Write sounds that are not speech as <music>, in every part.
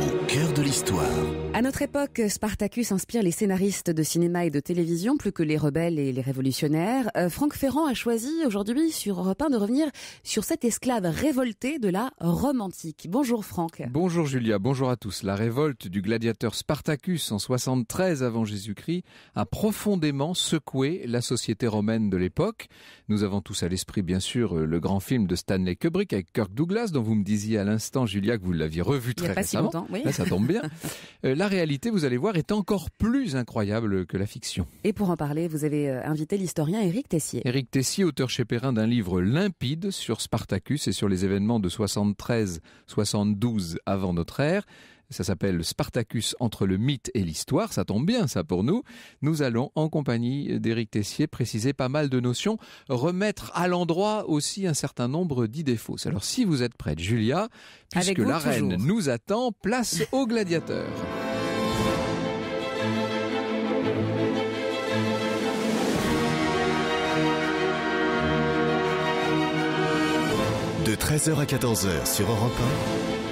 Au cœur de l'histoire. À notre époque, Spartacus inspire les scénaristes de cinéma et de télévision plus que les rebelles et les révolutionnaires. Euh, Franck Ferrand a choisi aujourd'hui sur Europe 1 de revenir sur cet esclave révolté de la Rome antique. Bonjour Franck. Bonjour Julia, bonjour à tous. La révolte du gladiateur Spartacus en 73 avant Jésus-Christ a profondément secoué la société romaine de l'époque. Nous avons tous à l'esprit bien sûr le grand film de Stanley Kubrick avec Kirk Douglas dont vous me disiez à l'instant Julia que vous l'aviez revu très récemment ça tombe bien. <laughs> Euh, la réalité, vous allez voir, est encore plus incroyable que la fiction. Et pour en parler, vous avez euh, invité l'historien Éric Tessier. Éric Tessier, auteur chez Perrin d'un livre limpide sur Spartacus et sur les événements de 73-72 avant notre ère. Ça s'appelle Spartacus entre le mythe et l'histoire. Ça tombe bien, ça pour nous. Nous allons, en compagnie d'Éric Tessier, préciser pas mal de notions, remettre à l'endroit aussi un certain nombre d'idées fausses. Alors, si vous êtes prête, Julia, puisque la reine nous attend, place aux <laughs> gladiateurs. De 13h à 14h sur Europe 1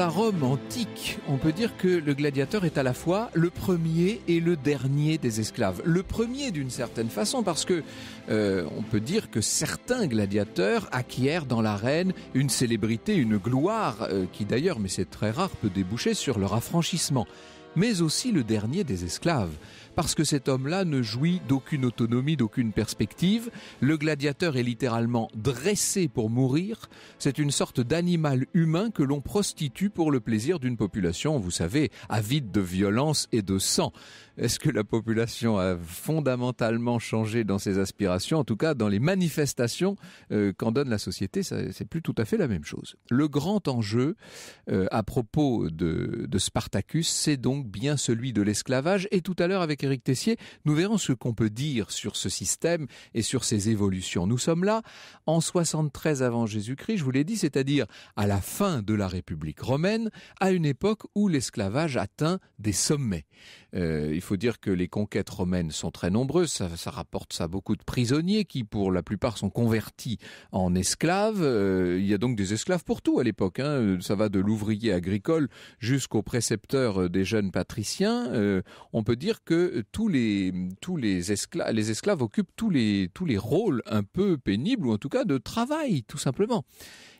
la Rome antique, on peut dire que le gladiateur est à la fois le premier et le dernier des esclaves. Le premier d'une certaine façon parce que euh, on peut dire que certains gladiateurs acquièrent dans l'arène une célébrité, une gloire euh, qui d'ailleurs, mais c'est très rare, peut déboucher sur leur affranchissement, mais aussi le dernier des esclaves parce que cet homme-là ne jouit d'aucune autonomie, d'aucune perspective. Le gladiateur est littéralement dressé pour mourir. C'est une sorte d'animal humain que l'on prostitue pour le plaisir d'une population, vous savez, avide de violence et de sang. Est-ce que la population a fondamentalement changé dans ses aspirations, en tout cas dans les manifestations euh, qu'en donne la société C'est plus tout à fait la même chose. Le grand enjeu euh, à propos de, Spartacus, c'est donc bien celui de l'esclavage. Et tout à l'heure, avec Éric Tessier, nous verrons ce qu'on peut dire sur ce système et sur ses évolutions. Nous sommes là en 73 avant Jésus-Christ, je vous l'ai dit, c'est-à-dire à la fin de la République romaine, à une époque où l'esclavage atteint des sommets. Euh, il faut dire que les conquêtes romaines sont très nombreuses. Ça, rapporte ça beaucoup de prisonniers qui, pour la plupart, sont convertis en esclaves. Euh, il y a donc des esclaves pour tout à l'époque. Hein. Euh, ça va de l'ouvrier agricole jusqu'au précepteur euh, des jeunes patriciens. on peut dire que tous les tous les esclaves les esclaves occupent tous les tous les rôles un peu pénibles ou en tout cas de travail tout simplement.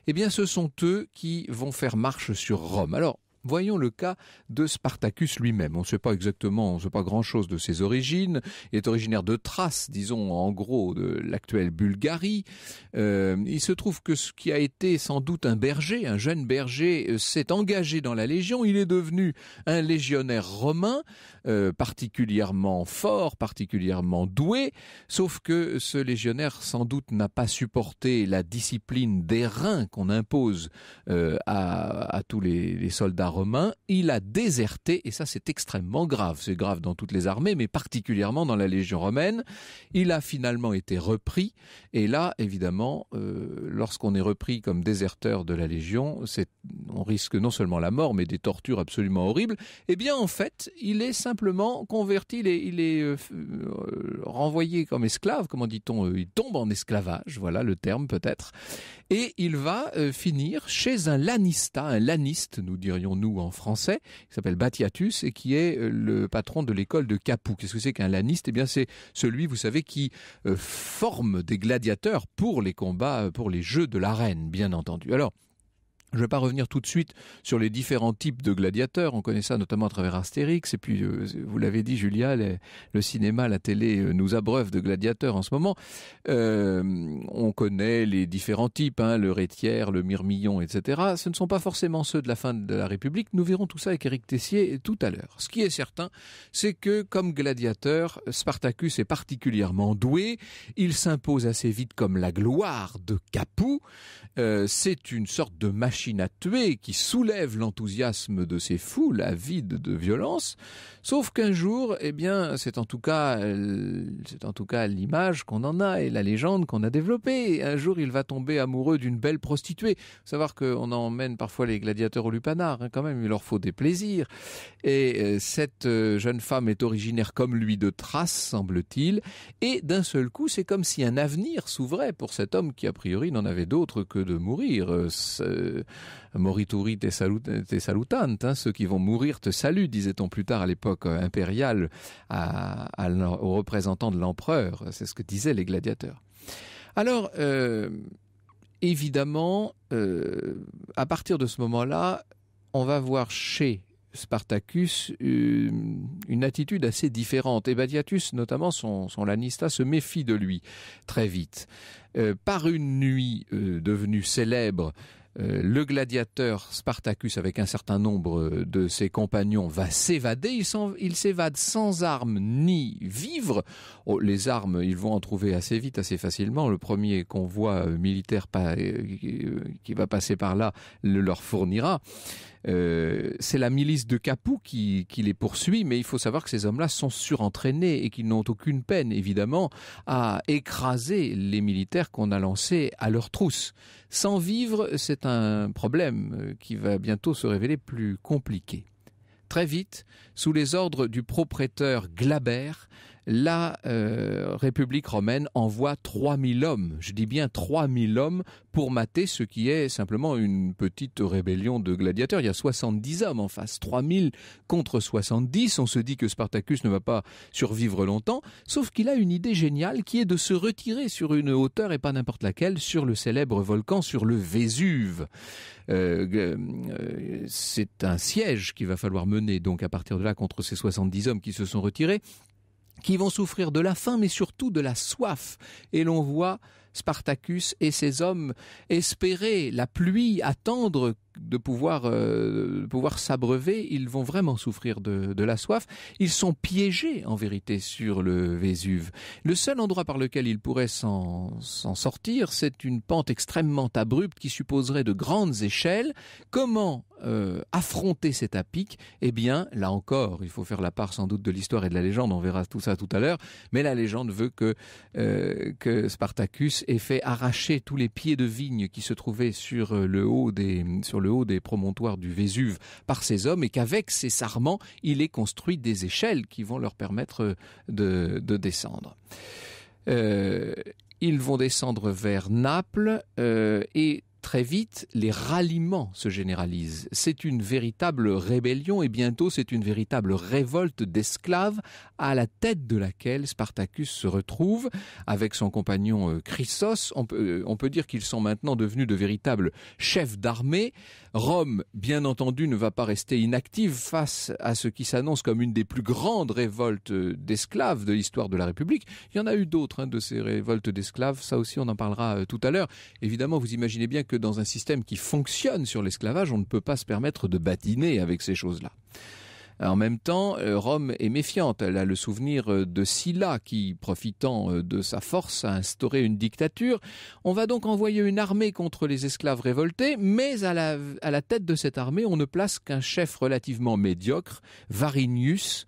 Eh bien, ce sont eux qui vont faire marche sur Rome. Alors, Voyons le cas de Spartacus lui-même. On ne sait pas exactement, on ne sait pas grand-chose de ses origines. Il est originaire de Thrace, disons en gros de l'actuelle Bulgarie. Euh, il se trouve que ce qui a été sans doute un berger, un jeune berger, euh, s'est engagé dans la Légion. Il est devenu un légionnaire romain, euh, particulièrement fort, particulièrement doué. Sauf que ce légionnaire sans doute n'a pas supporté la discipline des reins qu'on impose à, tous les soldats romain, il a déserté, et ça c'est extrêmement grave, c'est grave dans toutes les armées, mais particulièrement dans la Légion romaine, il a finalement été repris, et là évidemment, euh, lorsqu'on est repris comme déserteur de la Légion, on risque non seulement la mort, mais des tortures absolument horribles, et eh bien en fait, il est simplement converti, il est, euh, euh, renvoyé comme esclave, comment dit-on, il tombe en esclavage, voilà le terme peut-être, et il va finir chez un lanista, un laniste, nous dirions nous en français, qui s'appelle Batiatus et qui est euh, le patron de l'école de Capoue. Qu'est-ce que c'est qu'un laniste Eh bien, c'est celui, vous savez, qui euh, forme des gladiateurs pour les combats, euh, pour les jeux de l'arène, bien entendu. Alors, je ne vais pas revenir tout de suite sur les différents types de gladiateurs. On connaît ça notamment à travers Astérix. Et puis, euh, vous l'avez dit, Julia, le cinéma, la télé euh, nous abreuvent de gladiateurs en ce moment. Euh, on connaît les différents types, hein, le rétière, le mirmillon, etc. Ce ne sont pas forcément ceux de la fin de la République. Nous verrons tout ça avec Éric Tessier tout à l'heure. Ce qui est certain, c'est que comme gladiateur, Spartacus est particulièrement doué. Il s'impose assez vite comme la gloire de Capoue. c'est une sorte de machine à tuer qui soulève l'enthousiasme de ces foules avides de violence. Sauf qu'un jour, eh bien, c'est en tout cas, euh, c'est en tout cas l'image qu'on en a et la légende qu'on a développée. Un jour, il va tomber amoureux d'une belle prostituée. savoir qu'on emmène parfois les gladiateurs au lupanar, hein, quand même, il leur faut des plaisirs. Et euh, cette euh, jeune femme est originaire comme lui de Thrace, semble-t-il. Et d'un seul coup, c'est comme si un avenir s'ouvrait pour cet homme qui, a priori, n'en avait d'autre que de mourir morituri te, salutant, hein, ceux qui vont mourir te saluent, disait-on plus tard à l'époque euh, impériale à, aux représentants de l'empereur. C'est ce que disaient les gladiateurs. Alors, euh, évidemment, euh, à partir de ce moment-là, on va voir chez Spartacus une, attitude assez différente. Et Badiatus, notamment son, son lanista, se méfie de lui très vite. par une nuit devenue célèbre, euh, le gladiateur Spartacus, avec un certain nombre de ses compagnons, va s'évader. Il s'évade sans armes ni vivres. Oh, les armes, ils vont en trouver assez vite, assez facilement. Le premier convoi euh, militaire euh, qui va passer par là le leur fournira. Euh, c'est la milice de Capou qui, les poursuit, mais il faut savoir que ces hommes-là sont surentraînés et qu'ils n'ont aucune peine, évidemment, à écraser les militaires qu'on a lancés à leur trousse. Sans vivre, c'est un problème euh, qui va bientôt se révéler plus compliqué. Très vite, sous les ordres du propriétaire Glabert, la euh, République romaine envoie 3000 hommes, je dis bien 3000 hommes, pour mater ce qui est simplement une petite rébellion de gladiateurs. Il y a 70 hommes en face, 3000 contre 70. On se dit que Spartacus ne va pas survivre longtemps, sauf qu'il a une idée géniale qui est de se retirer sur une hauteur et pas n'importe laquelle, sur le célèbre volcan, sur le Vésuve. Euh, euh, c'est un siège qu'il va falloir mener donc à partir de là contre ces 70 hommes qui se sont retirés qui vont souffrir de la faim, mais surtout de la soif. Et l'on voit Spartacus et ses hommes espérer la pluie, attendre de pouvoir, euh, pouvoir s'abreuver, ils vont vraiment souffrir de, la soif. Ils sont piégés en vérité sur le Vésuve. Le seul endroit par lequel ils pourraient s'en sortir, c'est une pente extrêmement abrupte qui supposerait de grandes échelles. Comment euh, affronter cet apic Eh bien, là encore, il faut faire la part sans doute de l'histoire et de la légende. On verra tout ça tout à l'heure. Mais la légende veut que euh, que Spartacus ait fait arracher tous les pieds de vigne qui se trouvaient sur le haut des le haut des promontoires du Vésuve par ces hommes et qu'avec ces sarments, il est construit des échelles qui vont leur permettre de, descendre. Euh, ils vont descendre vers Naples euh, et très vite, les ralliements se généralisent. C'est une véritable rébellion et bientôt c'est une véritable révolte d'esclaves à la tête de laquelle Spartacus se retrouve avec son compagnon euh, Chrysos. Euh, on peut, dire qu'ils sont maintenant devenus de véritables chefs d'armée. Rome, bien entendu, ne va pas rester inactive face à ce qui s'annonce comme une des plus grandes révoltes euh, d'esclaves de l'histoire de la République. Il y en a eu d'autres hein, de ces révoltes d'esclaves. Ça aussi, on en parlera tout à l'heure. Évidemment, vous imaginez bien que que dans un système qui fonctionne sur l'esclavage, on ne peut pas se permettre de badiner avec ces choses-là. En même temps, euh, Rome est méfiante. Elle a le souvenir euh, de Sylla qui, profitant euh, de sa force, a instauré une dictature. On va donc envoyer une armée contre les esclaves révoltés, mais à à la tête de cette armée, on ne place qu'un chef relativement médiocre, Varinius,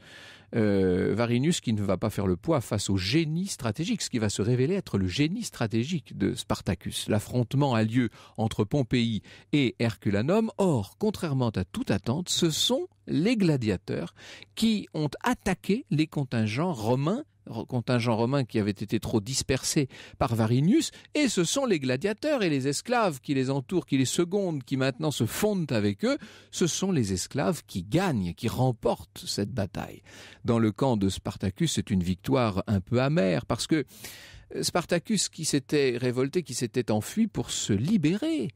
euh, Varinus qui ne va pas faire le poids face au génie stratégique, ce qui va se révéler être le génie stratégique de Spartacus. L'affrontement a lieu entre Pompéi et Herculanum. Or, contrairement à toute attente, ce sont les gladiateurs, qui ont attaqué les contingents romains contingents romains qui avaient été trop dispersés par Varinius, et ce sont les gladiateurs et les esclaves qui les entourent, qui les secondent, qui maintenant se fondent avec eux, ce sont les esclaves qui gagnent, qui remportent cette bataille. Dans le camp de Spartacus, c'est une victoire un peu amère, parce que Spartacus qui s'était révolté, qui s'était enfui pour se libérer,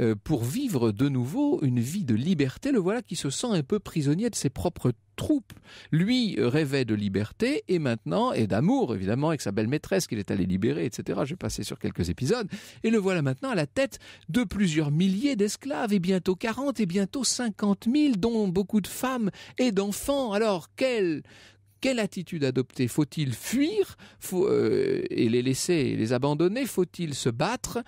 euh, pour vivre de nouveau une vie de liberté, le voilà qui se sent un peu prisonnier de ses propres troupes. Lui euh, rêvait de liberté et maintenant, et d'amour évidemment, avec sa belle maîtresse qu'il est allé libérer, etc. J'ai passé sur quelques épisodes. Et le voilà maintenant à la tête de plusieurs milliers d'esclaves et bientôt 40 et bientôt 50 000, dont beaucoup de femmes et d'enfants. Alors, quelle quelle attitude adopter Faut-il fuir euh, et les laisser, les abandonner Faut-il se battre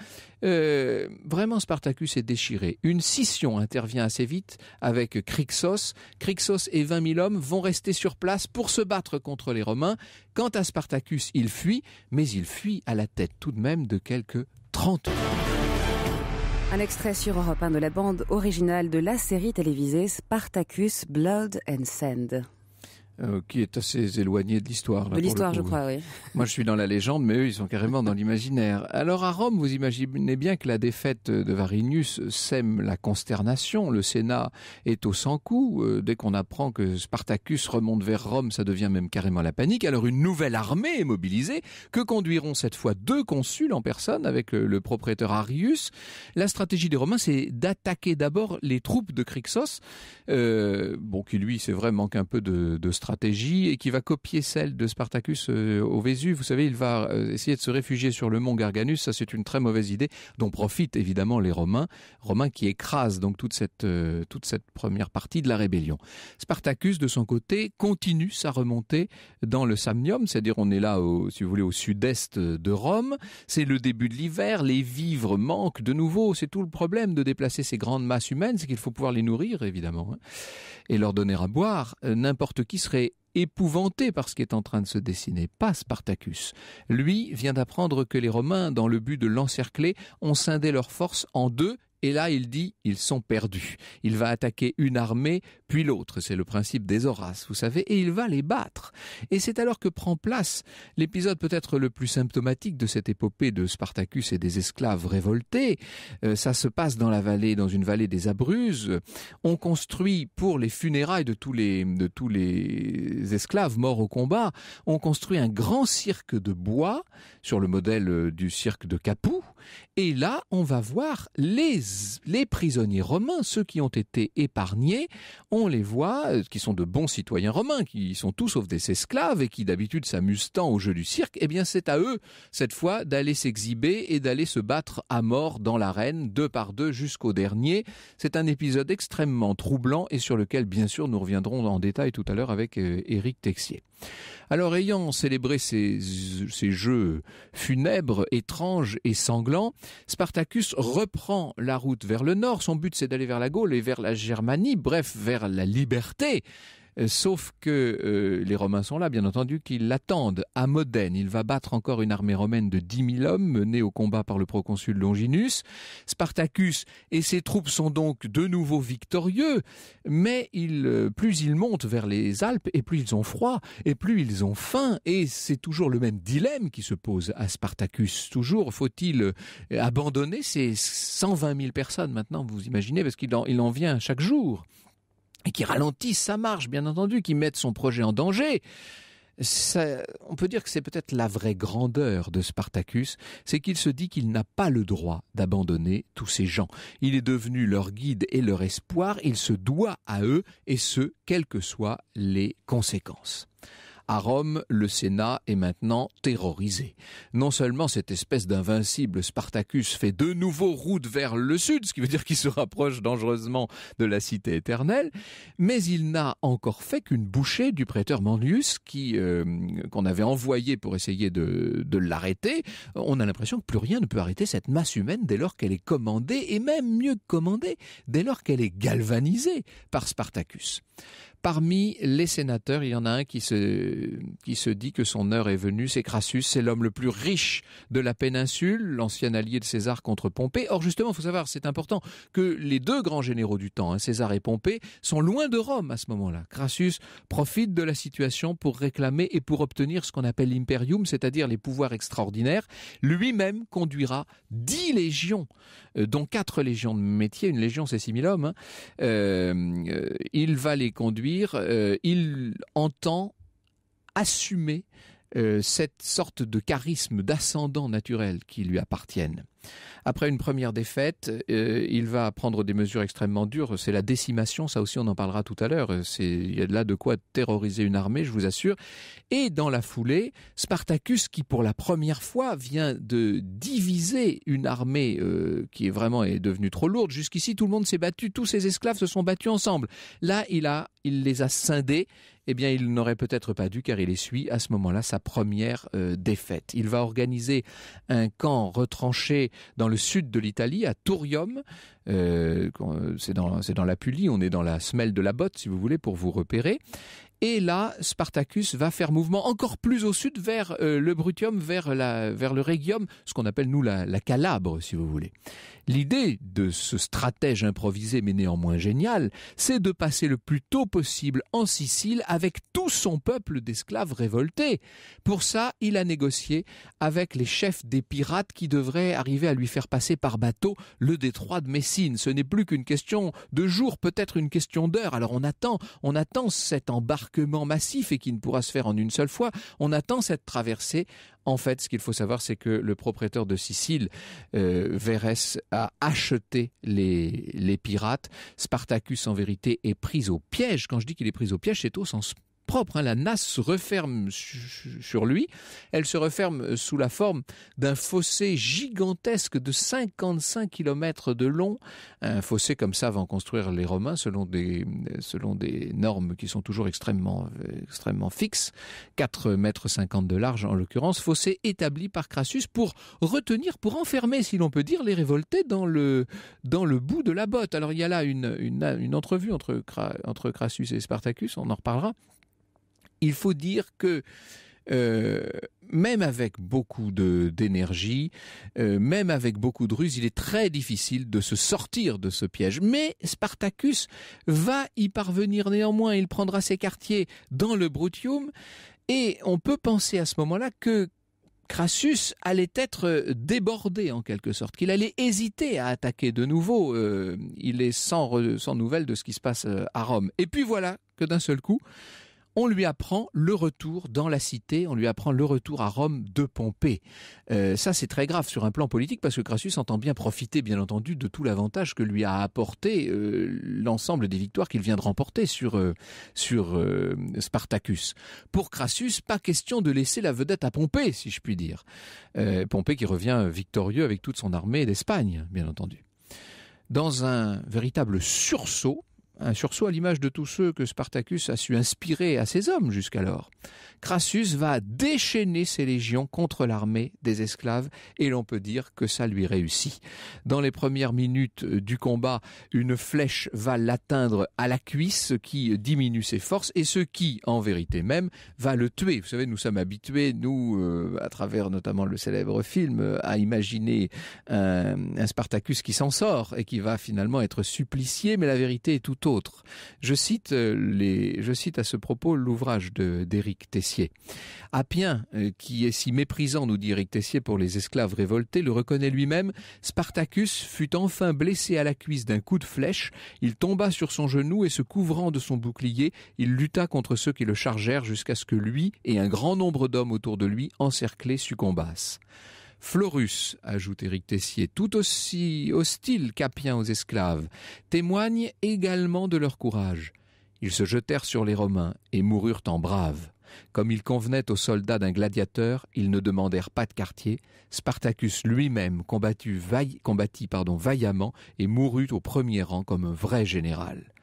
euh, Vraiment, Spartacus est déchiré. Une scission intervient assez vite avec Crixos. Crixos et 20 000 hommes vont rester sur place pour se battre contre les Romains. Quant à Spartacus, il fuit, mais il fuit à la tête tout de même de quelques 30 un extrait sur Europe 1 de la bande originale de la série télévisée Spartacus Blood and Sand. Euh, qui est assez éloigné de l'histoire. De l'histoire, je crois, oui. <laughs> Moi, je suis dans la légende, mais eux, ils sont carrément dans l'imaginaire. Alors, à Rome, vous imaginez bien que la défaite de Varinius sème la consternation. Le Sénat est au sans-coup. Euh, dès qu'on apprend que Spartacus remonte vers Rome, ça devient même carrément la panique. Alors, une nouvelle armée est mobilisée, que conduiront cette fois deux consuls en personne avec euh, le, propriétaire Arius. La stratégie des Romains, c'est d'attaquer d'abord les troupes de Crixos, bon, qui lui, c'est vrai, manque un peu de, de stratégie stratégie et qui va copier celle de Spartacus euh, au Vésuve. Vous savez, il va euh, essayer de se réfugier sur le mont Garganus. Ça, c'est une très mauvaise idée dont profitent évidemment les Romains, Romains qui écrasent donc toute cette, euh, toute cette première partie de la rébellion. Spartacus, de son côté, continue sa remontée dans le Samnium, c'est-à-dire on est là, au, si vous voulez, au sud-est de Rome. C'est le début de l'hiver, les vivres manquent de nouveau. C'est tout le problème de déplacer ces grandes masses humaines, c'est qu'il faut pouvoir les nourrir, évidemment, hein, et leur donner à boire. N'importe qui serait épouvanté par ce qui est en train de se dessiner, pas Spartacus. Lui vient d'apprendre que les Romains, dans le but de l'encercler, ont scindé leurs forces en deux et là, il dit, ils sont perdus. Il va attaquer une armée, puis l'autre. C'est le principe des Horaces, vous savez, et il va les battre. Et c'est alors que prend place l'épisode peut-être le plus symptomatique de cette épopée de Spartacus et des esclaves révoltés. Euh, ça se passe dans la vallée, dans une vallée des Abruzes. On construit pour les funérailles de tous les, de tous les esclaves morts au combat, on construit un grand cirque de bois sur le modèle du cirque de Capoue. Et là, on va voir les les prisonniers romains, ceux qui ont été épargnés, on les voit, euh, qui sont de bons citoyens romains, qui sont tous sauf des esclaves et qui d'habitude s'amusent tant au jeu du cirque, eh bien c'est à eux, cette fois, d'aller s'exhiber et d'aller se battre à mort dans l'arène, deux par deux jusqu'au dernier. C'est un épisode extrêmement troublant et sur lequel, bien sûr, nous reviendrons en détail tout à l'heure avec euh, Éric Texier. Alors ayant célébré ces, jeux funèbres, étranges et sanglants, Spartacus reprend la route vers le nord. Son but c'est d'aller vers la Gaule et vers la Germanie, bref vers la liberté. Euh, sauf que euh, les Romains sont là, bien entendu, qu'ils l'attendent. À Modène, il va battre encore une armée romaine de 10 000 hommes menée au combat par le proconsul Longinus. Spartacus et ses troupes sont donc de nouveau victorieux, mais euh, plus ils montent vers les Alpes, et plus ils ont froid, et plus ils ont faim, et c'est toujours le même dilemme qui se pose à Spartacus. Toujours faut-il abandonner ces 120 000 personnes maintenant, vous imaginez, parce qu'il en vient chaque jour et qui ralentissent sa marche, bien entendu, qui mettent son projet en danger. on peut dire que c'est peut-être la vraie grandeur de Spartacus, c'est qu'il se dit qu'il n'a pas le droit d'abandonner tous ces gens. Il est devenu leur guide et leur espoir, il se doit à eux, et ce, quelles que soient les conséquences. À Rome, le Sénat est maintenant terrorisé. Non seulement cette espèce d'invincible Spartacus fait de nouveau route vers le sud, ce qui veut dire qu'il se rapproche dangereusement de la cité éternelle, mais il n'a encore fait qu'une bouchée du prêteur Manlius euh, qu'on avait envoyé pour essayer de, de l'arrêter. On a l'impression que plus rien ne peut arrêter cette masse humaine dès lors qu'elle est commandée et même mieux commandée dès lors qu'elle est galvanisée par Spartacus. Parmi les sénateurs, il y en a un qui se, qui se dit que son heure est venue, c'est Crassus, c'est l'homme le plus riche de la péninsule, l'ancien allié de César contre Pompée. Or justement, il faut savoir, c'est important, que les deux grands généraux du temps, hein, César et Pompée, sont loin de Rome à ce moment-là. Crassus profite de la situation pour réclamer et pour obtenir ce qu'on appelle l'imperium, c'est-à-dire les pouvoirs extraordinaires. Lui-même conduira dix légions, euh, dont quatre légions de métier, une légion c'est mille hommes, hein. euh, euh, il va les conduire euh, il entend assumer euh, cette sorte de charisme, d'ascendant naturel qui lui appartiennent. Après une première défaite, euh, il va prendre des mesures extrêmement dures. C'est la décimation, ça aussi on en parlera tout à l'heure. il y a là de quoi terroriser une armée, je vous assure. Et dans la foulée, Spartacus, qui pour la première fois vient de diviser une armée euh, qui est vraiment est devenue trop lourde. Jusqu'ici, tout le monde s'est battu, tous ses esclaves se sont battus ensemble. Là, il a, il les a scindés eh bien, il n'aurait peut-être pas dû car il essuie à ce moment-là sa première euh, défaite. Il va organiser un camp retranché dans le sud de l'Italie, à Turium. Euh, euh, c'est dans, dans pulie, on est dans la semelle de la botte, si vous voulez, pour vous repérer. Et là, Spartacus va faire mouvement encore plus au sud vers euh, le Brutium, vers, la, vers le Regium, ce qu'on appelle nous la, la Calabre, si vous voulez. L'idée de ce stratège improvisé mais néanmoins génial, c'est de passer le plus tôt possible en Sicile avec tout son peuple d'esclaves révoltés. Pour ça, il a négocié avec les chefs des pirates qui devraient arriver à lui faire passer par bateau le détroit de Messine. Ce n'est plus qu'une question de jours, peut-être une question d'heures. Alors on attend, on attend cet massif et qui ne pourra se faire en une seule fois. On attend cette traversée. En fait, ce qu'il faut savoir, c'est que le propriétaire de Sicile, euh, Verres, a acheté les, les pirates. Spartacus, en vérité, est pris au piège. Quand je dis qu'il est pris au piège, c'est au sens propre. Hein. La nasse se referme sur lui. Elle se referme euh, sous la forme d'un fossé gigantesque de 55 km de long. Un fossé comme ça vont construire les Romains selon des, euh, selon des normes qui sont toujours extrêmement, euh, extrêmement fixes. 4 mètres de large en l'occurrence. Fossé établi par Crassus pour retenir, pour enfermer, si l'on peut dire, les révoltés dans le, dans le bout de la botte. Alors il y a là une, une, une entrevue entre, entre Crassus et Spartacus, on en reparlera il faut dire que euh, même avec beaucoup de d'énergie, euh, même avec beaucoup de ruse, il est très difficile de se sortir de ce piège. Mais Spartacus va y parvenir néanmoins. Il prendra ses quartiers dans le Brutium et on peut penser à ce moment-là que Crassus allait être débordé en quelque sorte, qu'il allait hésiter à attaquer de nouveau. Euh, il est sans, sans nouvelles de ce qui se passe à Rome. Et puis voilà que d'un seul coup, on lui apprend le retour dans la cité, on lui apprend le retour à Rome de Pompée. Euh, ça, c'est très grave sur un plan politique parce que Crassus entend bien profiter, bien entendu, de tout l'avantage que lui a apporté euh, l'ensemble des victoires qu'il vient de remporter sur euh, sur Spartacus. Pour Crassus, pas question de laisser la vedette à Pompée, si je puis dire. Pompée qui revient victorieux avec toute son armée d'Espagne, bien entendu. Dans un véritable sursaut, un sursaut à l'image de tous ceux que Spartacus a su inspirer à ses hommes jusqu'alors. Crassus va déchaîner ses légions contre l'armée des esclaves et l'on peut dire que ça lui réussit. Dans les premières minutes du combat, une flèche va l'atteindre à la cuisse, ce qui diminue ses forces et ce qui, en vérité même, va le tuer. Vous savez, nous sommes habitués, nous, euh, à travers notamment le célèbre film, à imaginer un, Spartacus qui s'en sort et qui va finalement être supplicié, mais la vérité est tout je cite, euh, je cite à ce propos l'ouvrage d'Éric Tessier. Appien, euh, qui est si méprisant, nous dit Éric Tessier, pour les esclaves révoltés, le reconnaît lui-même. Spartacus fut enfin blessé à la cuisse d'un coup de flèche. Il tomba sur son genou et se couvrant de son bouclier, il lutta contre ceux qui le chargèrent jusqu'à ce que lui et un grand nombre d'hommes autour de lui encerclés succombassent. Florus, ajoute Éric Tessier, tout aussi hostile qu'Apien aux esclaves, témoigne également de leur courage. Ils se jetèrent sur les Romains et moururent en braves. Comme il convenait aux soldats d'un gladiateur, ils ne demandèrent pas de quartier. Spartacus lui-même combattit, vaillamment et mourut au premier rang comme un vrai général.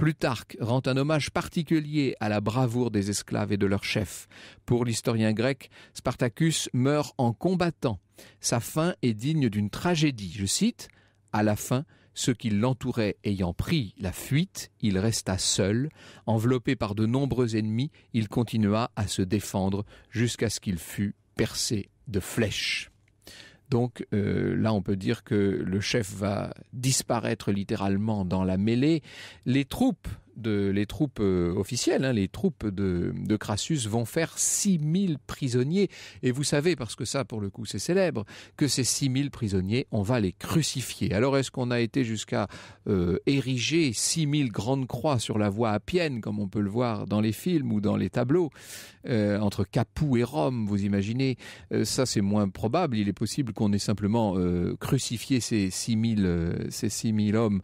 Plutarque rend un hommage particulier à la bravoure des esclaves et de leurs chefs. Pour l'historien grec, Spartacus meurt en combattant. Sa fin est digne d'une tragédie. Je cite, À la fin, ceux qui l'entouraient ayant pris la fuite, il resta seul. Enveloppé par de nombreux ennemis, il continua à se défendre jusqu'à ce qu'il fût percé de flèches. Donc euh, là, on peut dire que le chef va disparaître littéralement dans la mêlée. Les troupes de, les troupes euh, officielles, hein, les troupes de, Crassus vont faire 6000 prisonniers. Et vous savez, parce que ça, pour le coup, c'est célèbre, que ces 6000 prisonniers, on va les crucifier. Alors, est-ce qu'on a été jusqu'à euh, ériger ériger 6000 grandes croix sur la voie appienne, comme on peut le voir dans les films ou dans les tableaux, euh, entre Capoue et Rome, vous imaginez Ça, c'est moins probable. Il est possible qu'on ait simplement crucifié ces 6000 ces 6000 hommes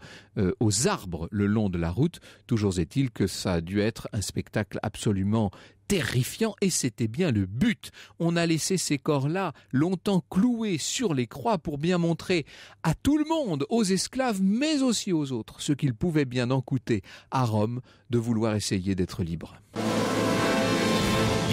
aux arbres le long de la route. Tout toujours est-il que ça a dû être un spectacle absolument terrifiant et c'était bien le but. On a laissé ces corps-là longtemps cloués sur les croix pour bien montrer à tout le monde, aux esclaves mais aussi aux autres, ce qu'il pouvait bien en coûter à Rome de vouloir essayer d'être libre.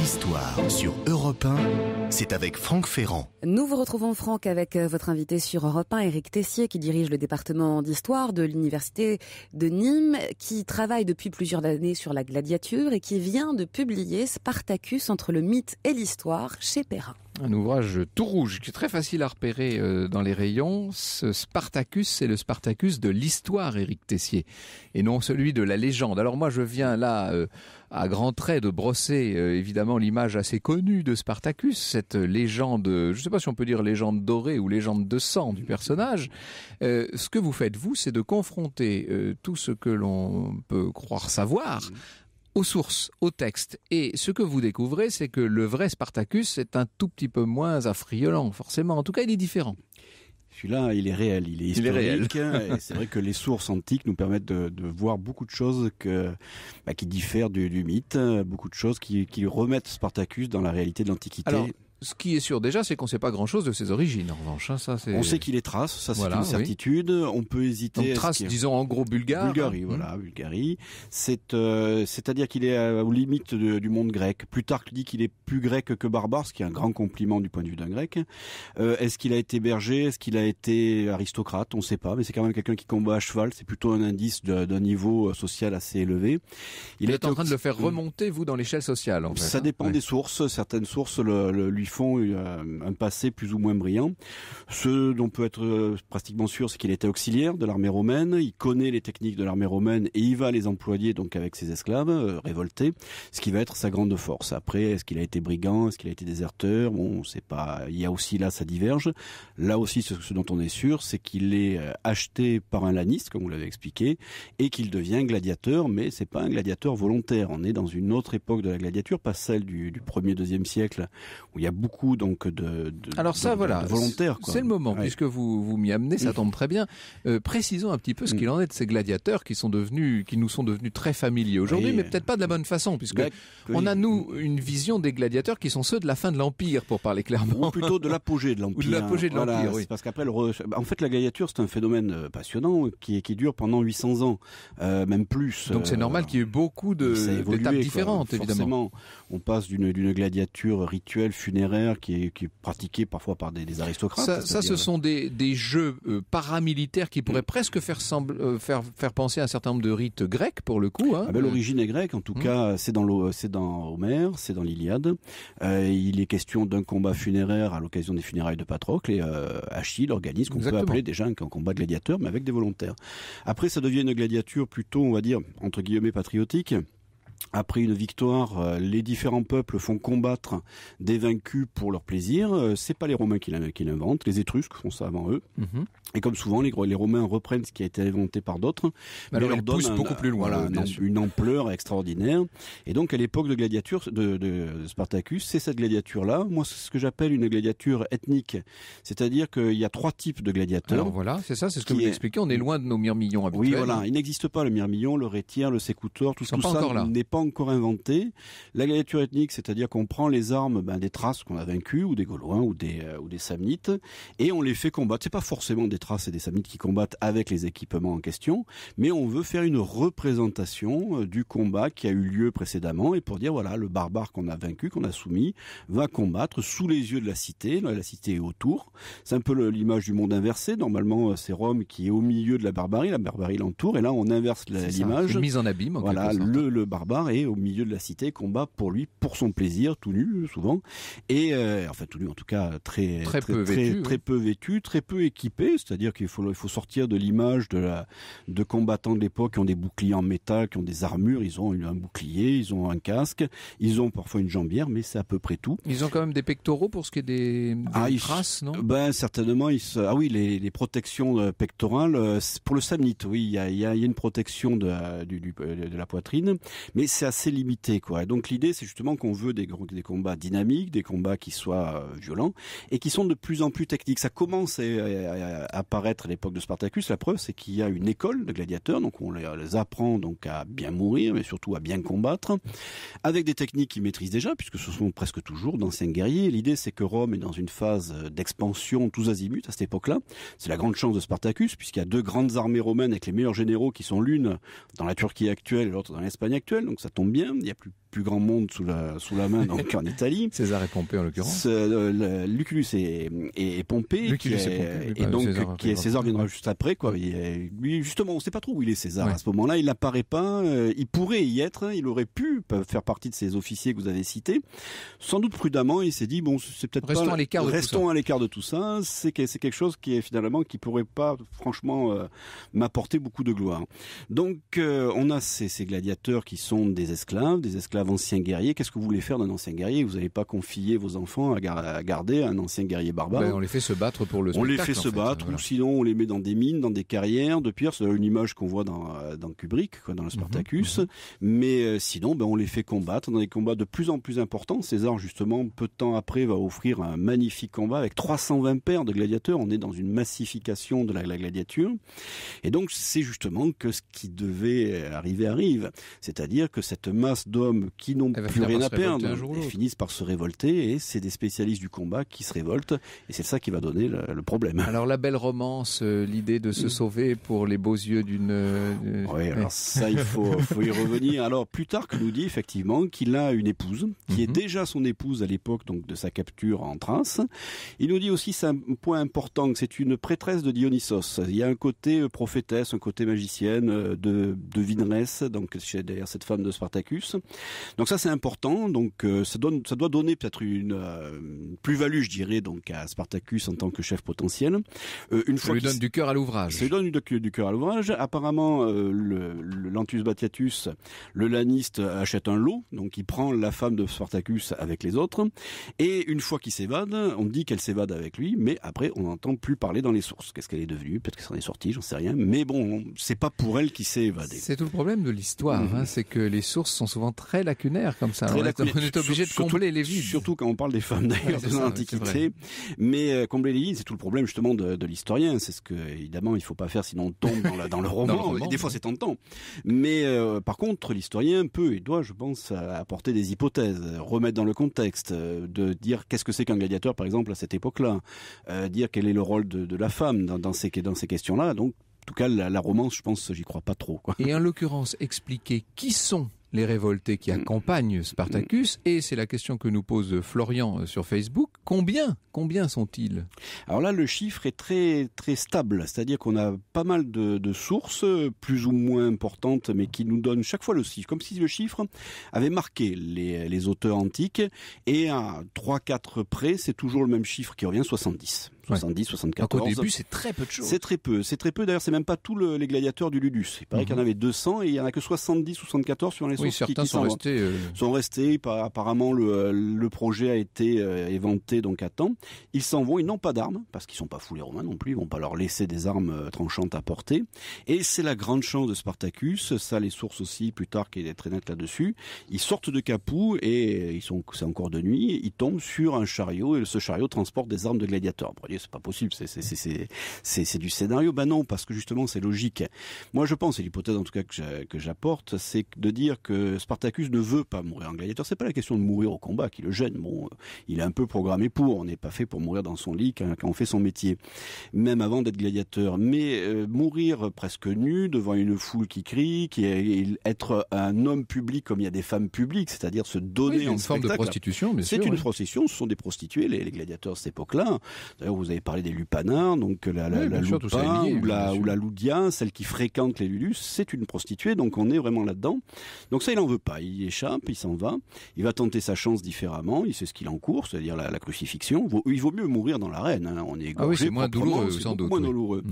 Histoire sur Europe 1, c'est avec Franck Ferrand. Nous vous retrouvons Franck avec euh, votre invité sur Europe 1, Éric Tessier, qui dirige le département d'histoire de l'université de Nîmes, qui travaille depuis plusieurs années sur la gladiature et qui vient de publier Spartacus entre le mythe et l'histoire chez Perrin un ouvrage tout rouge qui est très facile à repérer euh, dans les rayons. Ce Spartacus, c'est le Spartacus de l'histoire, Éric Tessier, et non celui de la légende. Alors moi, je viens là euh, à grands traits de brosser euh, évidemment l'image assez connue de Spartacus, cette légende, je ne sais pas si on peut dire légende dorée ou légende de sang du personnage. ce que vous faites, vous, c'est de confronter tout ce que l'on peut croire savoir aux sources, aux textes. Et ce que vous découvrez, c'est que le vrai Spartacus est un tout petit peu moins affriolant, forcément. En tout cas, il est différent. Celui-là, il est réel, il est historique. <laughs> c'est vrai que les sources antiques nous permettent de, voir beaucoup de choses bah, qui diffèrent du, mythe, beaucoup de choses qui remettent Spartacus dans la réalité de l'Antiquité. Ce qui est sûr déjà, c'est qu'on ne sait pas grand-chose de ses origines. En revanche, hein, ça, c'est. On sait qu'il est trace, ça c'est une certitude. On peut hésiter. Donc, trace, disons en gros bulgare. Bulgarie, mmh. voilà, Bulgarie. C'est euh, c'est-à-dire qu'il est euh, aux limites du monde grec. Plutarque dit qu'il est plus grec que barbare, ce qui est un grand compliment du point de vue d'un grec. Euh, est-ce qu'il a été berger Est-ce qu'il a été aristocrate On ne sait pas, mais c'est quand même quelqu'un qui combat à cheval. C'est plutôt un indice d'un niveau social assez élevé. Il vous est êtes en train de le faire mmh. remonter vous dans l'échelle sociale. ça hein. dépend des sources. Certaines sources le, le lui font euh, un passé plus ou moins brillant. Ce dont peut être euh, pratiquement sûr, c'est qu'il était auxiliaire de l'armée romaine, il connaît les techniques de l'armée romaine et il va les employer donc avec ses esclaves euh, révoltés, ce qui va être sa grande force. Après, est-ce qu'il a été brigand, est-ce qu'il a été déserteur Bon, sait pas. Il y a aussi là, ça diverge. Là aussi, ce, dont on est sûr, c'est qu'il est acheté par un laniste, comme vous l'avez expliqué, et qu'il devient gladiateur, mais c'est pas un gladiateur volontaire. On est dans une autre époque de la gladiature, pas celle du, du 1er, 2e siècle, où il y a beaucoup donc de, alors ça voilà volontaires. C'est le moment puisque vous vous m'y amenez, ça tombe très bien. Euh, précisons un petit peu ce mm. qu'il en est de ces gladiateurs qui sont devenus, qui nous sont devenus très familiers aujourd'hui, mais peut-être pas de la bonne façon puisque bah, on a nous une vision des gladiateurs qui sont ceux de la fin de l'empire pour parler clairement, ou plutôt de l'apogée de l'empire. de l'apogée de hein. l'empire, oui. Parce qu'après en fait la gladiature c'est un phénomène euh, passionnant qui qui dure pendant 800 ans, euh, même plus. Donc c'est normal qu'il y ait beaucoup de d'étapes différentes évidemment. on passe d'une d'une gladiature rituelle funéraire qui est, qui pratiqué parfois par des, aristocrates. Ça, ce sont des, jeux euh, paramilitaires qui pourraient mm. presque euh, faire, faire, penser à un certain nombre de rites grecs pour le coup. Hein. Ah ben, euh, l'origine est grecque, en tout mm. cas c'est dans, dans Homère, c'est dans l'Iliade. il est question d'un combat funéraire à l'occasion des funérailles de Patrocle et Achille organise qu'on peut appeler déjà un combat gladiateur mais avec des volontaires. Après ça devient une gladiature plutôt on va dire entre guillemets patriotique. Après une victoire, euh, les différents peuples font combattre des vaincus pour leur plaisir. Euh, c'est pas les Romains qui l'inventent, les Étrusques font ça avant eux. Mhm. Et comme souvent, les, Romains reprennent ce qui a été inventé par d'autres. mais alors leur ils poussent beaucoup plus loin. une, ampleur extraordinaire. Et donc, à l'époque de gladiature de, Spartacus, c'est cette gladiature-là. Moi, c'est ce que j'appelle une gladiature ethnique. C'est-à-dire qu'il y a trois types de gladiateurs. voilà, c'est ça, c'est ce que vous expliquez. On est loin de nos mirmillons habituels. Oui, voilà. Il n'existe pas le mirmillon, le rétière, le sécoutor, tout, tout ça encore inventé. La gladiature ethnique, c'est-à-dire qu'on prend les armes ben, des traces qu'on a vaincus, ou des Gaulois, ou des, euh, ou des Samnites, et on les fait combattre. C'est pas forcément des traces et des Samnites qui combattent avec les équipements en question, mais on veut faire une représentation euh, du combat qui a eu lieu précédemment, et pour dire, voilà, le barbare qu'on a vaincu, qu'on a soumis, va combattre sous les yeux de la cité, la cité est autour. C'est un peu l'image du monde inversé. Normalement, euh, c'est Rome qui est au milieu de la barbarie, la barbarie l'entoure, et là, on inverse l'image. Mise en abîme. voilà, le, hein. le barbare et au milieu de la cité combat pour lui, pour son plaisir, tout nu souvent. Et euh, enfin tout nu en tout cas très très, peu, vêtu, très peu, vêtu, très, peu équipé. C'est-à-dire qu'il faut il faut sortir de l'image de la de combattants de l'époque qui ont des boucliers en métal, qui ont des armures, ils ont un bouclier, ils ont un casque, ils ont parfois une jambière, mais c'est à peu près tout. Ils ont quand même des pectoraux pour ce qui est des, ah, traces, non Ben certainement ah oui les, protections euh, pectorales euh, pour le samnite oui il y a, y a une protection de, de la poitrine, mais c'est assez limité, quoi. donc l'idée, c'est justement qu'on veut des, des combats dynamiques, des combats qui soient euh, violents et qui sont de plus en plus techniques. Ça commence à, apparaître à l'époque de Spartacus. La preuve, c'est qu'il y a une école de gladiateurs, donc on les, les apprend donc à bien mourir, mais surtout à bien combattre, avec des techniques qu'ils maîtrisent déjà, puisque ce sont presque toujours d'anciens guerriers. L'idée, c'est que Rome est dans une phase d'expansion tous azimuts à cette époque-là. C'est la grande chance de Spartacus, puisqu'il y a deux grandes armées romaines avec les meilleurs généraux qui sont l'une dans la Turquie actuelle et l'autre dans l'Espagne actuelle donc ça tombe bien, il n'y a plus plus grand monde sous la, sous la main donc, en Italie. <laughs> César et Pompée en l'occurrence. Lucullus et, et, Pompée, Lucullus est, et, et donc César, qui est César viendra juste après quoi. justement, on ne sait pas trop où il est César à ce moment-là. Il n'apparaît pas. Euh, il pourrait y être. Hein. il aurait pu euh, faire partie de ces officiers que vous avez cités. Sans doute prudemment, il s'est dit bon, c'est peut-être restons pas, à l'écart. Restons à l'écart de tout ça. C'est c'est quelque chose qui est finalement qui pourrait pas franchement euh, m'apporter beaucoup de gloire. Donc on a ces, ces gladiateurs qui sont des esclaves, des esclaves ancien guerrier. Qu'est-ce que vous voulez faire d'un ancien guerrier Vous n'avez pas confié vos enfants à, garder un ancien guerrier barbare. Ben, on les fait se battre pour le On les fait se battre, ou sinon on les met dans des mines, dans des carrières de pire C'est une image qu'on voit dans, euh, Kubrick, dans le mhm, Spartacus. Mhm. Mais euh, sinon, ben, on les fait combattre dans des combats de plus en plus importants. César, justement, peu de temps après, va offrir un magnifique combat avec 320 paires de gladiateurs. On est dans une massification de la gladiature. Et donc, c'est justement que ce qui devait arriver arrive. C'est-à-dire que cette masse d'hommes qui n'ont plus rien à perdre, et finissent par se révolter et c'est des spécialistes du combat qui se révoltent et c'est ça qui va donner le, problème. Alors la belle romance, euh, l'idée de se sauver pour les beaux yeux d'une... Euh, oui, euh, alors ça il faut, <laughs> faut y revenir. Alors Plutarque nous dit effectivement qu'il a une épouse qui est mhm. déjà son épouse à l'époque donc de sa capture en Trince Il nous dit aussi c'est un point important que c'est une prêtresse de Dionysos. Il y a un côté prophétesse, un côté magicienne de devineresse donc d'ailleurs cette femme de Spartacus. Donc ça c'est important. Donc euh, ça donne, ça doit donner peut-être une euh, plus-value, je dirais, donc à Spartacus en tant que chef potentiel. Euh, une ça fois lui donne du cœur à l'ouvrage. Ça lui donne du, cœur à l'ouvrage. Apparemment, le, le Batiatus, le laniste achète un lot, donc il prend la femme de Spartacus avec les autres. Et une fois qu'il s'évade, on dit qu'elle s'évade avec lui, mais après on n'entend plus parler dans les sources. Qu'est-ce qu'elle est devenue Peut-être qu'elle s'en est sortie, j'en sais rien. Mais bon, c'est pas pour elle qui s'est évadé. C'est tout le problème de l'histoire, mhm. hein. c'est que les sources sont souvent très lacunaire comme ça. Hein. On, Est, obligé de combler les vides. Surtout quand on parle des femmes d'ailleurs dans l'Antiquité. Mais euh, combler les vides, c'est tout le problème justement de, de l'historien. C'est ce que évidemment il faut pas faire sinon on tombe dans, <laughs> le roman. des fois c'est tentant. Mais euh, par contre, l'historien peut et doit, je pense, apporter des hypothèses, remettre dans le contexte, euh, de dire qu'est-ce que c'est qu'un gladiateur par exemple à cette époque-là, dire quel est le rôle de, la femme dans, ces, dans ces questions-là. Donc en tout cas, la, la romance, je pense, j'y crois pas trop. Quoi. Et en l'occurrence, expliquer qui sont les révoltés qui mm. accompagnent Spartacus. Mm. Et c'est la question que nous pose Florian euh, sur Facebook. Combien Combien sont-ils Alors là, le chiffre est très très stable, c'est-à-dire qu'on a pas mal de, sources, plus ou moins importantes, mais qui nous donnent chaque fois le chiffre, comme si le chiffre avait marqué les, les auteurs antiques. Et à 3-4 près, c'est toujours le même chiffre qui revient, 70. 70, 74. au début, c'est très peu de choses. C'est très peu. C'est très peu. D'ailleurs, c'est même pas tous les gladiateurs du Ludus. Il paraît qu'il y en mhm. avait 200 et il y en a que 70 74 sur les Oui, certains qui, sont, restés. Sont restés. Euh, apparemment, euh, le, projet a été euh, éventé donc à temps. Ils s'en vont. Ils n'ont pas d'armes parce qu'ils sont pas fous les Romains non plus. Ils vont pas leur laisser des armes tranchantes à porter. Et c'est la grande chance de Spartacus. Ça, les sources aussi plus tard qui est très net là-dessus. Ils sortent de Capoue et ils sont c'est encore de nuit. Ils tombent sur un chariot et ce chariot transporte des armes de gladiateurs c'est pas possible, c'est du scénario. Ben non, parce que justement, c'est logique. Moi, je pense, et l'hypothèse en tout cas que j'apporte, c'est de dire que Spartacus ne veut pas mourir en gladiateur. C'est pas la question de mourir au combat qui le gêne. Bon, il est un peu programmé pour. On n'est pas fait pour mourir dans son lit quand on fait son métier, même avant d'être gladiateur. Mais euh, mourir presque nu devant une foule qui crie, qui est, être un homme public comme il y a des femmes publiques, c'est-à-dire se donner en spectacle. forme de prostitution, c'est une prostitution. Ce sont des prostituées les, gladiateurs à cette époque-là vous avez parlé des lupanards, donc euh, la, la, ou, la, ou celle qui fréquente les lulus, c'est une prostituée, donc on est vraiment là-dedans. Donc ça, il en veut pas, il échappe, il s'en va, il va tenter sa chance différemment, il sait ce qu'il en court c'est-à-dire la, crucifixion. Il vaut mieux mourir dans l'arène, hein, on est égorgé. Ah oui, c'est moins douloureux, sans doute. Moins douloureux. Mm.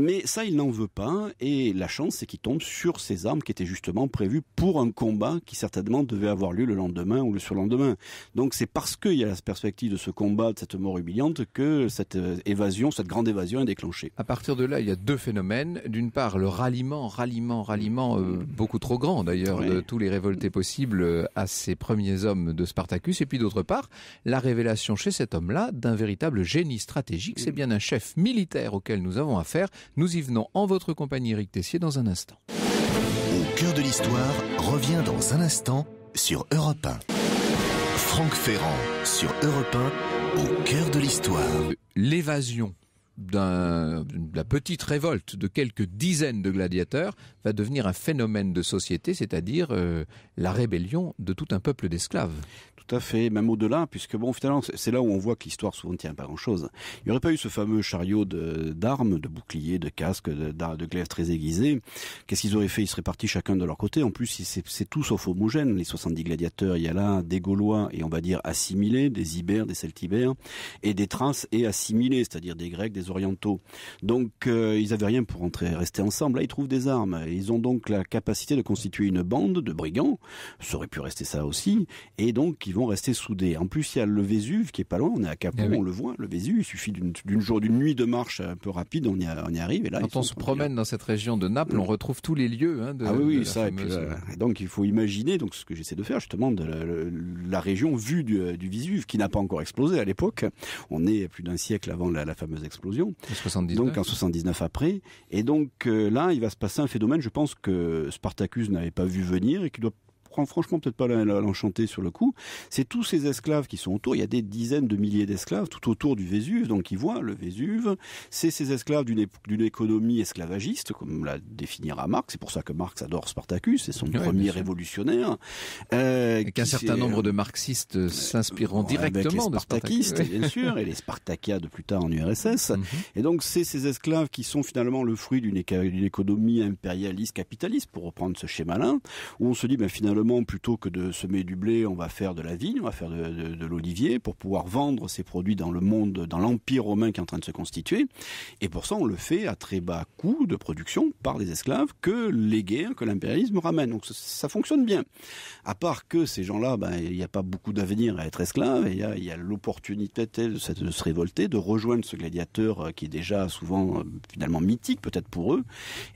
Mais ça, il n'en veut pas. Et la chance, c'est qu'il tombe sur ces armes qui étaient justement prévues pour un combat qui certainement devait avoir lieu le lendemain ou le surlendemain. Donc c'est parce qu'il y a la perspective de ce combat, de cette mort humiliante, que cette euh, évasion, cette grande évasion est déclenchée. À partir de là, il y a deux phénomènes. D'une part, le ralliement, ralliement, ralliement, euh, mm. beaucoup trop grand d'ailleurs, de tous les révoltés possibles euh, à ces premiers hommes de Spartacus. Et puis d'autre part, la révélation chez cet homme-là d'un véritable génie stratégique. C'est mm. bien un chef militaire auquel nous avons affaire. Nous y venons en votre compagnie, Eric Tessier, dans un instant. Au cœur de l'histoire reviens dans un instant sur Europe 1. Franck Ferrand sur Europe 1, au cœur de l'histoire. L'évasion d'une la petite révolte de quelques dizaines de gladiateurs va devenir un phénomène de société, c'est-à-dire euh, la rébellion de tout un peuple d'esclaves. Tout à fait, même au-delà, puisque bon, finalement, c'est là où on voit que l'histoire souvent tient pas grand-chose. Il n'y aurait pas eu ce fameux chariot d'armes, de boucliers, de casques, de, de glaives très aiguisés. Qu'est-ce qu'ils auraient fait Ils seraient partis chacun de leur côté. En plus, c'est, tout sauf homogène. Les 70 gladiateurs, il y a là des Gaulois, et on va dire assimilés, des Ibères, des Celtibères, et des Thraces et assimilés, c'est-à-dire des Grecs, des orientaux. Donc euh, ils avaient rien pour entrer, rester ensemble. Là, ils trouvent des armes. Ils ont donc la capacité de constituer une bande de brigands. Ça aurait pu rester ça aussi. Et donc ils vont rester soudés. En plus, il y a le Vésuve qui est pas loin. On est à Capon, eh on le voit. Le Vésuve, il suffit d'une jour, d'une nuit de marche un peu rapide, on y, arrive. Et là, quand on se promène dans cette région de Naples, mm. on retrouve tous les lieux. Hein, de, ah oui, oui ça. Et puis, euh, euh, donc il faut imaginer donc ce que j'essaie de faire justement de la, région vue du, Vésuve qui n'a pas encore explosé à l'époque. On est plus d'un siècle avant la fameuse explosion. Donc en 79 après. Et donc euh, là, il va se passer un phénomène, je pense que Spartacus n'avait pas vu venir et qui doit prend franchement peut-être pas l'enchanté sur le coup, c'est tous ces esclaves qui sont autour. Il y a des dizaines de milliers d'esclaves tout autour du Vésuve, donc ils voient le Vésuve. C'est ces esclaves d'une économie esclavagiste, comme la définira Marx. C'est pour ça que Marx adore Spartacus, c'est son premier révolutionnaire. Euh, et qu'un certain nombre de marxistes euh, s'inspireront directement avec les de Spartacus, bien sûr, et les Spartakias de plus tard en URSS. Mhm. Et donc c'est ces esclaves qui sont finalement le fruit d'une économie impérialiste capitaliste, pour reprendre ce schéma-là, où on se dit, ben, finalement plutôt que de semer du blé, on va faire de la vigne, on va faire de, l'olivier pour pouvoir vendre ces produits dans le monde, dans l'empire romain qui est en train de se constituer. Et pour ça, on le fait à très bas coût de production par des esclaves que les guerres, que l'impérialisme ramène. Donc ça, fonctionne bien. À part que ces gens-là, ben, il n'y a pas beaucoup d'avenir à être esclaves. Il y a, l'opportunité de, se révolter, de rejoindre ce gladiateur euh, qui est déjà souvent euh, finalement mythique peut-être pour eux.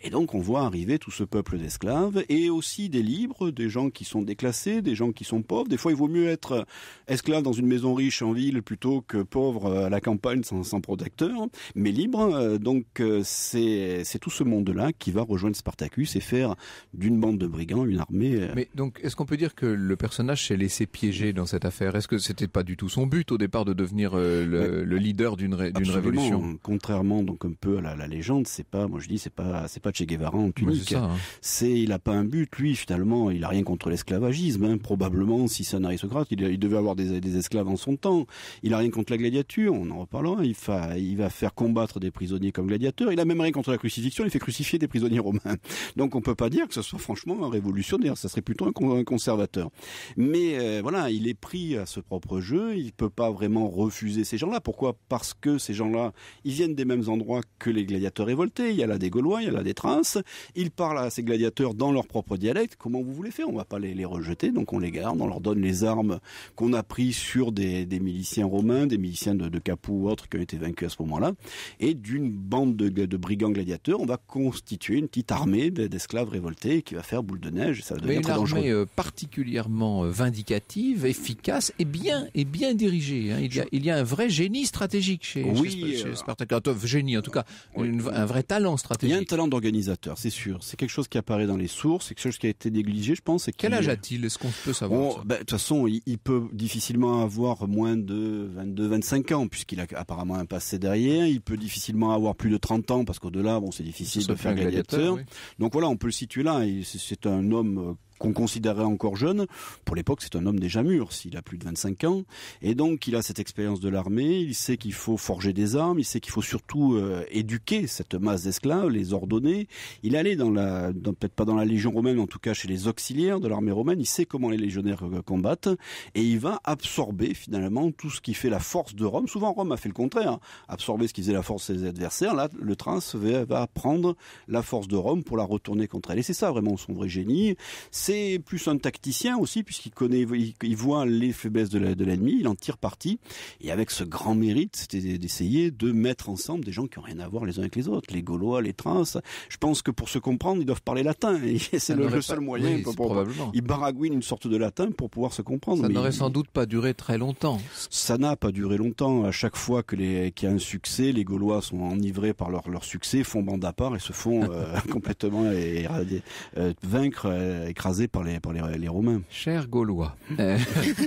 Et donc on voit arriver tout ce peuple d'esclaves et aussi des libres, des gens qui sont déclassés, des gens qui sont pauvres. Des fois, il vaut mieux être euh, esclave dans une maison riche en ville plutôt que pauvre euh, à la campagne sans, protecteur, hein, mais libre. Euh, donc, c'est tout ce monde-là qui va rejoindre Spartacus et faire d'une bande de brigands une armée. Mais donc, est-ce qu'on peut dire que le personnage s'est laissé piéger dans cette affaire Est-ce que c'était pas du tout son but au départ de devenir le, leader d'une d'une révolution Contrairement donc un peu à la, légende, c'est pas, moi je dis, c'est pas, c'est pas Che Guevara en tunique. Hein. C'est, il a pas un but. Lui, finalement, il a rien contre l'esclavagisme, hein. probablement, si c'est un aristocrate, il, il devait avoir des, esclaves en son temps. Il a rien contre la gladiature, on en reparlera, il, il va faire combattre des prisonniers comme gladiateurs. Il a même rien contre la crucifixion, il fait crucifier des prisonniers romains. Donc on peut pas dire que ce soit franchement un révolutionnaire, ça serait plutôt un, conservateur. Mais euh, voilà, il est pris à ce propre jeu, il peut pas vraiment refuser ces gens-là. Pourquoi Parce que ces gens-là, ils viennent des mêmes endroits que les gladiateurs révoltés, il y a là des Gaulois, il y a là des Traces, ils parlent à ces gladiateurs dans leur propre dialecte, comment vous voulez faire On va pas les, rejeter, donc on les garde, on leur donne les armes qu'on a prises sur des, miliciens romains, des miliciens de, Capoue ou autres qui ont été vaincus à ce moment-là, et d'une bande de, de, brigands gladiateurs, on va constituer une petite armée d'esclaves révoltés qui va faire boule de neige, ça va devenir Mais une armée euh, particulièrement euh, vindicative, efficace et bien, et bien dirigée. Hein. Il, y a, un vrai génie stratégique chez, oui, euh, génie en tout cas, un vrai talent stratégique. Il y a un talent d'organisateur, c'est sûr. C'est quelque chose qui apparaît dans les sources, c'est quelque chose qui a été négligé, je pense, et quel âge euh, a-t-il Est-ce qu'on peut savoir ben, De toute façon, il, peut difficilement avoir moins de 22-25 ans, puisqu'il a apparemment un passé derrière. Il peut difficilement avoir plus de 30 ans, parce qu'au-delà, bon, c'est difficile de faire gladiateur. Donc voilà, on peut le situer là. C'est un homme euh, qu'on considérait encore jeune. Pour l'époque, c'est un homme déjà mûr, s'il a plus de 25 ans. Et donc, il a cette expérience de l'armée, il sait qu'il faut forger des armes, il sait qu'il faut surtout euh, éduquer cette masse d'esclaves, les ordonner. Il allait dans la, peut-être pas dans la Légion romaine, en tout cas chez les auxiliaires de l'armée romaine, il sait comment les légionnaires euh, combattent, et il va absorber finalement tout ce qui fait la force de Rome. Souvent, Rome a fait le contraire, absorber ce qui faisait la force des adversaires. Là, le Trans va prendre la force de Rome pour la retourner contre elle. Et c'est ça vraiment son vrai génie. C'est plus un tacticien aussi, puisqu'il connaît, il, voit les faiblesses de l'ennemi, il en tire parti, et avec ce grand mérite, c'était d'essayer de mettre ensemble des gens qui ont rien à voir les uns avec les autres, les Gaulois, les Trans. Je pense que pour se comprendre, ils doivent parler latin, et <laughs> c'est ah le, seul moyen. probablement. Ils baragouinent une sorte de latin pour pouvoir se comprendre. Ça n'aurait sans doute pas duré très longtemps. Ça n'a pas duré longtemps. À chaque fois que qu'il y a un succès, les Gaulois sont enivrés par leur, succès, font bande à part et se font euh, <laughs> complètement euh, vaincre, euh, écraser par les, Romains. Cher Gaulois. <laughs> Euh,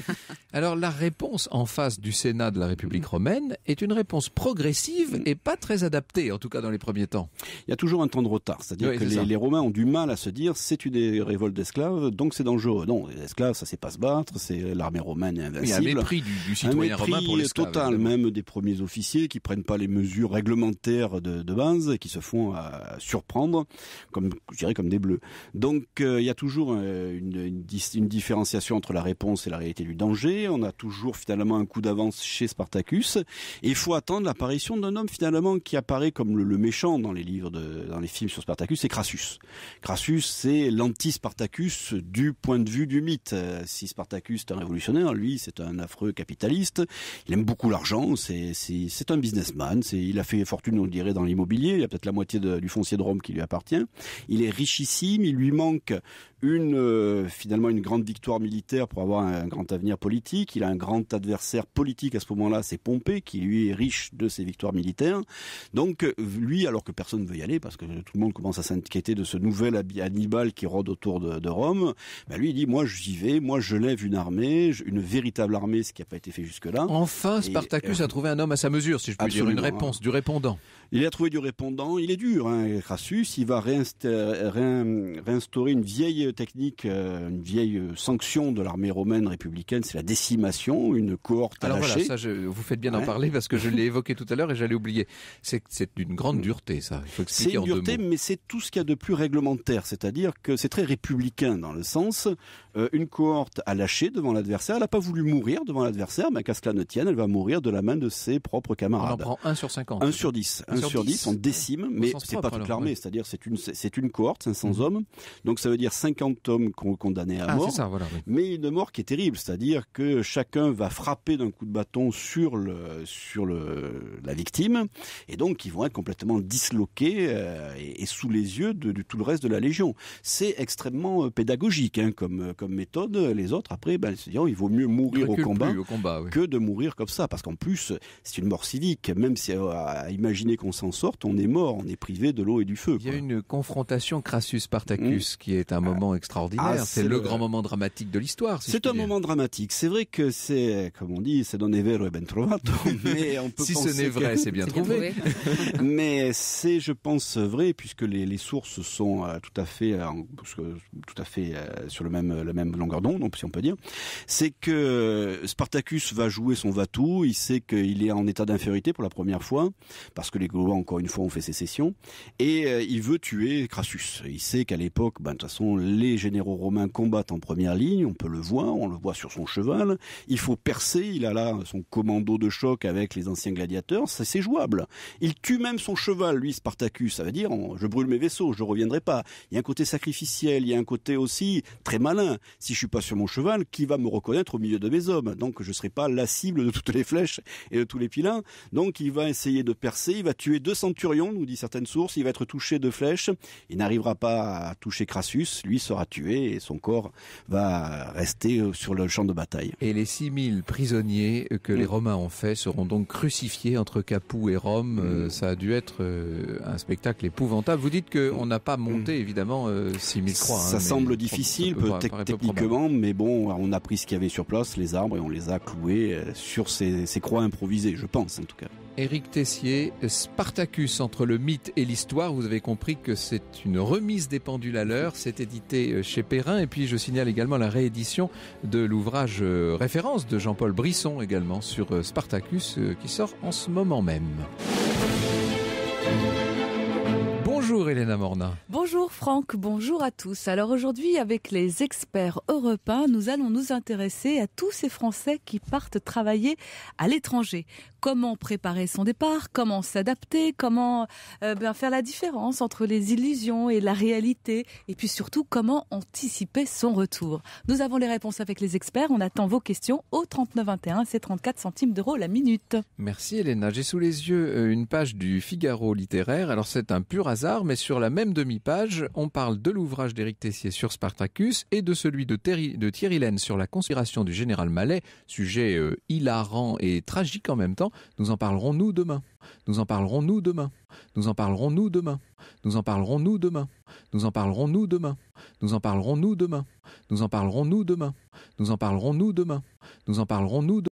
<laughs> alors la réponse en face du Sénat de la République romaine est une réponse progressive et pas très adaptée, en tout cas dans les premiers temps. Il y a toujours un temps de retard, c'est-à-dire que les, Romains ont du mal à se dire c'est une révolte d'esclaves, donc c'est dangereux. Non, les esclaves, ça sait pas se battre, c'est l'armée romaine est invincible. Il y un mépris du, du citoyen mépris total, même des premiers officiers qui prennent pas les mesures réglementaires de, base et qui se font à euh, surprendre, comme je dirais comme des bleus. Donc euh, il y a toujours un, euh, une, une, différenciation entre la réponse et la réalité du danger. On a toujours finalement un coup d'avance chez Spartacus. Et il faut attendre l'apparition d'un homme finalement qui apparaît comme le, méchant dans les livres, dans les films sur Spartacus, c'est Crassus. Crassus, c'est l'anti-Spartacus du point de vue du mythe. Euh, si Spartacus est un révolutionnaire, lui, c'est un affreux capitaliste. Il aime beaucoup l'argent. C'est c'est un businessman. il a fait fortune, on dirait, dans l'immobilier. Il a peut-être la moitié du foncier de Rome qui lui appartient. Il est richissime. Il lui manque une euh, finalement une grande victoire militaire pour avoir un, grand avenir politique. Il a un grand adversaire politique à ce moment-là, c'est Pompée, qui lui est riche de ses victoires militaires. Donc euh, lui, alors que personne ne veut y aller, parce que tout le monde commence à s'inquiéter de ce nouvel Hannibal qui rôde autour de, Rome, ben, lui il dit, moi j'y vais, moi je lève une armée, une véritable armée, ce qui n'a pas été fait jusque-là. Enfin, Spartacus euh, a trouvé un homme à sa mesure, si je puis dire, une hein. réponse, du répondant. Il a trouvé du répondant, il est dur, hein, Crassus, il va réinstaurer une vieille technique euh, une vieille euh, sanction de l'armée romaine républicaine, c'est la décimation, une cohorte Alors à voilà, ça, je, vous faites bien d'en parler parce que je l'ai <laughs> évoqué tout à l'heure et j'allais oublier. C'est d'une grande dureté, ça. C'est une dureté, mais c'est tout ce qu'il y a de plus réglementaire, c'est-à-dire que c'est très républicain dans le sens, euh, une cohorte a lâché devant l'adversaire, elle n'a pas voulu mourir devant l'adversaire, mais qu'à cela ne tienne, elle va mourir de la main de ses propres camarades. On prend 1 sur 50. 1 sur 10. 1 sur 10, on décime, mais c'est pas toute l'armée, c'est-à-dire c'est une, c'est une cohorte, 500 mhm. hommes, donc ça veut dire 50 hommes condamnés à ah, mort. Mais une mort qui est terrible, c'est-à-dire que chacun va frapper d'un coup de bâton sur le sur le la victime, et donc ils vont être complètement disloqués euh, et, sous les yeux de, tout le reste de la Légion. C'est extrêmement euh, pédagogique hein, comme comme méthode. Les autres après, ben, disent il vaut mieux mourir au combat, que de mourir comme ça, parce qu'en plus c'est une mort civique. Même si euh, à, imaginer qu'on s'en sorte, on est mort, on est privé de l'eau et du feu. Il y a une confrontation Crassus-Spartacus mmh. qui est un ah. moment extrêmement ah, c'est le, grand moment dramatique de l'histoire. c'est un moment dramatique. C'est vrai que c'est, comme on dit, c'est non vero e ben trovato. <laughs> Mais on peut si ce n'est vrai, c'est bien trouvé. <laughs> mais c'est, je pense, vrai puisque les, sources sont euh, tout à fait, euh, tout à fait euh, sur le même, la même longueur d'onde, si on peut dire. C'est que Spartacus va jouer son vatou. Il sait qu'il est en état d'infériorité pour la première fois parce que les Gaulois, encore une fois, ont fait sécession et il veut tuer Crassus. Il sait qu'à l'époque, ben, de toute façon, les généraux romains combattent en première ligne, on peut le voir, on le voit sur son cheval, il faut percer, il a là son commando de choc avec les anciens gladiateurs, c'est jouable. Il tue même son cheval, lui, Spartacus, ça veut dire je brûle mes vaisseaux, je reviendrai pas. Il y a un côté sacrificiel, il y a un côté aussi très malin. Si je suis pas sur mon cheval, qui va me reconnaître au milieu de mes hommes Donc je serai pas la cible de toutes les flèches et de tous les pilins. Donc il va essayer de percer, il va tuer deux centurions, nous dit certaines sources, il va être touché de flèches, il n'arrivera pas à toucher Crassus, lui sera et son corps va rester euh, sur le champ de bataille. Et les 6000 prisonniers que les mm. Romains ont faits seront donc crucifiés entre Capoue et Rome. Euh, mm. Ça a dû être euh, un spectacle épouvantable. Vous dites qu'on n'a pas monté mm. évidemment 6000 croix. Hein, ça semble difficile techniquement, mais bon, on a pris ce qu'il y avait sur place, les arbres, et on les a cloués sur ces, ces croix improvisées, je pense en tout cas. Éric Tessier, Spartacus entre le mythe et l'histoire, vous avez compris que c'est une remise des pendules à l'heure, c'est édité chez Perrin. Et puis je signale également la réédition de l'ouvrage euh, référence de Jean-Paul Brisson également sur euh, Spartacus euh, qui sort en ce moment même. Bonjour Hélène Morna. Bonjour Franck, bonjour à tous. Alors aujourd'hui avec les experts européens, nous allons nous intéresser à tous ces Français qui partent travailler à l'étranger comment préparer son départ, comment s'adapter, comment euh, ben, faire la différence entre les illusions et la réalité, et puis surtout comment anticiper son retour. Nous avons les réponses avec les experts, on attend vos questions au 3921, c'est 34 centimes d'euros la minute. Merci Elena, j'ai sous les yeux euh, une page du Figaro littéraire, alors c'est un pur hasard, mais sur la même demi-page, on parle de l'ouvrage d'Éric Tessier sur Spartacus et de celui de, Thierry, de sur la conspiration du général Malais, sujet euh, hilarant et tragique en même temps. Nous en parlerons nous demain. Nous en parlerons nous demain. Nous en parlerons nous demain. Nous en parlerons nous demain. Nous en parlerons nous demain. Nous en parlerons nous demain. Nous en parlerons nous demain. Nous en parlerons nous demain. Nous en parlerons nous demain.